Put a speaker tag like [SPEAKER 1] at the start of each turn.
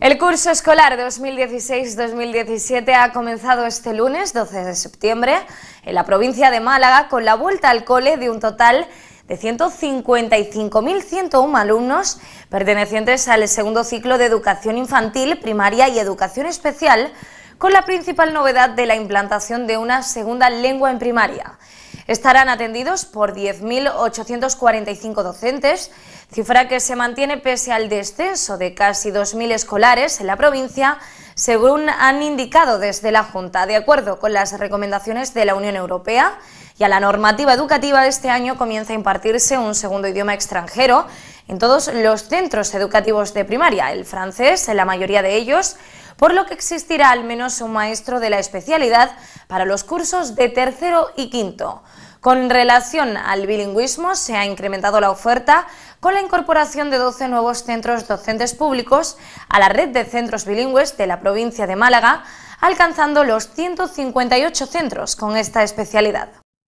[SPEAKER 1] El curso escolar 2016-2017 ha comenzado este lunes 12 de septiembre en la provincia de Málaga con la vuelta al cole de un total de 155.101 alumnos pertenecientes al segundo ciclo de educación infantil, primaria y educación especial, con la principal novedad de la implantación de una segunda lengua en primaria. Estarán atendidos por 10.845 docentes, cifra que se mantiene pese al descenso de casi 2.000 escolares en la provincia, según han indicado desde la Junta, de acuerdo con las recomendaciones de la Unión Europea. Y a la normativa educativa este año comienza a impartirse un segundo idioma extranjero en todos los centros educativos de primaria, el francés en la mayoría de ellos, por lo que existirá al menos un maestro de la especialidad para los cursos de tercero y quinto. Con relación al bilingüismo, se ha incrementado la oferta con la incorporación de 12 nuevos centros docentes públicos a la red de centros bilingües de la provincia de Málaga, alcanzando los 158 centros con esta especialidad.